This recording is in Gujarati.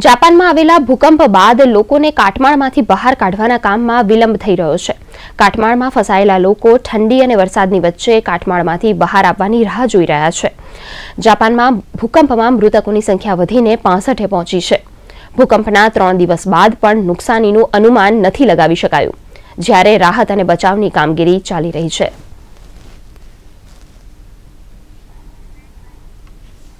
જાપાનમાં આવેલા ભૂકંપ બાદ લોકોને કાટમાળમાંથી બહાર કાઢવાના કામમાં વિલંબ થઈ રહ્યો છે કાટમાળમાં ફસાયેલા લોકો ઠંડી અને વરસાદની વચ્ચે કાટમાળમાંથી બહાર આવવાની રાહ જોઈ રહ્યા છે જાપાનમાં ભૂકંપમાં મૃતકોની સંખ્યા વધીને પાંસઠે પહોંચી છે ભૂકંપના ત્રણ દિવસ બાદ પણ નુકસાનીનું અનુમાન નથી લગાવી શકાયું જ્યારે રાહત અને બચાવની કામગીરી ચાલી રહી છે